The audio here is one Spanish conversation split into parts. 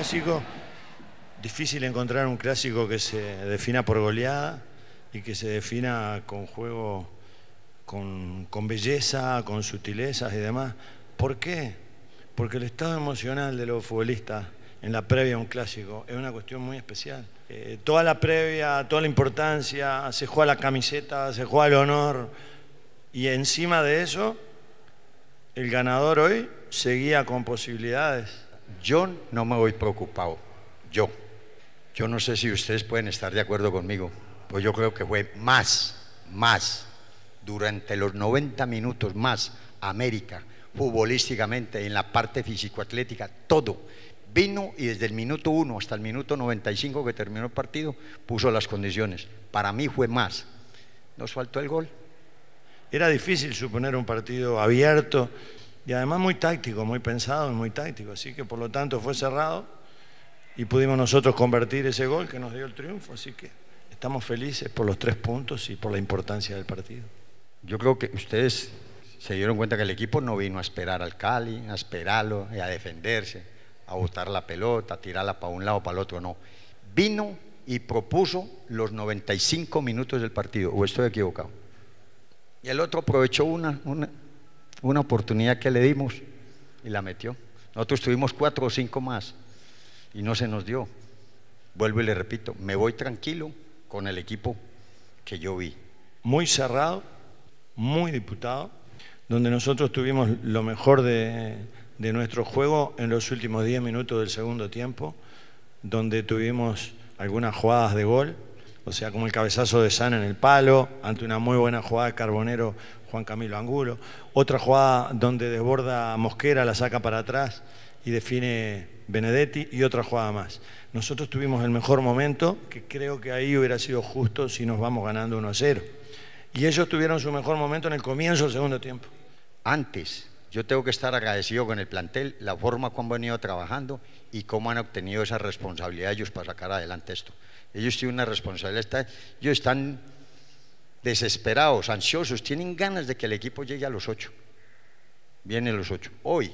clásico. Difícil encontrar un clásico que se defina por goleada y que se defina con juego, con, belleza, con sutilezas y demás. ¿Por qué? Porque el estado emocional de los futbolistas en la previa a un clásico es una cuestión muy especial. Eh, toda la previa, toda la importancia, se juega la camiseta, se juega el honor y encima de eso el ganador hoy seguía con posibilidades. Yo no me voy preocupado, yo. Yo no sé si ustedes pueden estar de acuerdo conmigo, pues yo creo que fue más, más, durante los 90 minutos más, América, futbolísticamente, en la parte físico-atlética, todo. Vino y desde el minuto 1 hasta el minuto 95 que terminó el partido, puso las condiciones. Para mí fue más. Nos faltó el gol. Era difícil suponer un partido abierto, y además muy táctico, muy pensado muy táctico. Así que por lo tanto fue cerrado y pudimos nosotros convertir ese gol que nos dio el triunfo. Así que estamos felices por los tres puntos y por la importancia del partido. Yo creo que ustedes se dieron cuenta que el equipo no vino a esperar al Cali, a esperarlo, a defenderse, a botar la pelota, a tirarla para un lado o para el otro, no. Vino y propuso los 95 minutos del partido, o estoy equivocado. Y el otro aprovechó una una oportunidad que le dimos y la metió. Nosotros tuvimos cuatro o cinco más y no se nos dio. Vuelvo y le repito, me voy tranquilo con el equipo que yo vi. Muy cerrado, muy diputado, donde nosotros tuvimos lo mejor de, de nuestro juego en los últimos diez minutos del segundo tiempo, donde tuvimos algunas jugadas de gol o sea, como el cabezazo de Sana en el palo, ante una muy buena jugada de Carbonero Juan Camilo Angulo, otra jugada donde desborda Mosquera, la saca para atrás y define Benedetti y otra jugada más. Nosotros tuvimos el mejor momento, que creo que ahí hubiera sido justo si nos vamos ganando 1 a 0. Y ellos tuvieron su mejor momento en el comienzo del segundo tiempo. Antes yo tengo que estar agradecido con el plantel, la forma como han venido trabajando y cómo han obtenido esa responsabilidad ellos para sacar adelante esto. Ellos tienen una responsabilidad, ellos están desesperados, ansiosos, tienen ganas de que el equipo llegue a los ocho. Vienen los ocho. Hoy,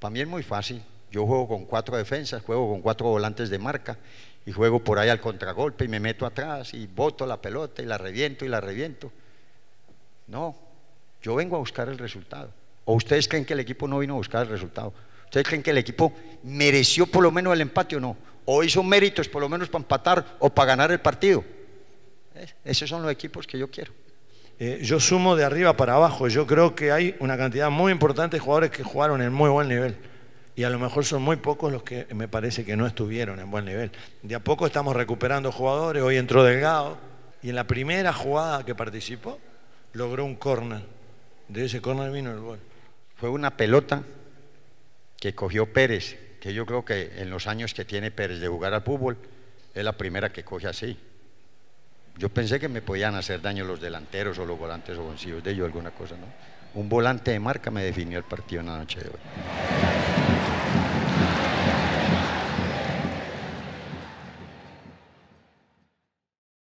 para mí es muy fácil. Yo juego con cuatro defensas, juego con cuatro volantes de marca y juego por ahí al contragolpe y me meto atrás y boto la pelota y la reviento y la reviento. No, yo vengo a buscar el resultado. ¿O ustedes creen que el equipo no vino a buscar el resultado? ¿Ustedes creen que el equipo mereció por lo menos el empate o no? ¿O hizo méritos por lo menos para empatar o para ganar el partido? Esos son los equipos que yo quiero. Eh, yo sumo de arriba para abajo. Yo creo que hay una cantidad muy importante de jugadores que jugaron en muy buen nivel. Y a lo mejor son muy pocos los que me parece que no estuvieron en buen nivel. De a poco estamos recuperando jugadores. Hoy entró Delgado. Y en la primera jugada que participó, logró un corner. De ese corner vino el gol fue una pelota que cogió Pérez, que yo creo que en los años que tiene Pérez de jugar al fútbol, es la primera que coge así. Yo pensé que me podían hacer daño los delanteros o los volantes o de ellos, alguna cosa, ¿no? Un volante de marca me definió el partido en la noche de hoy.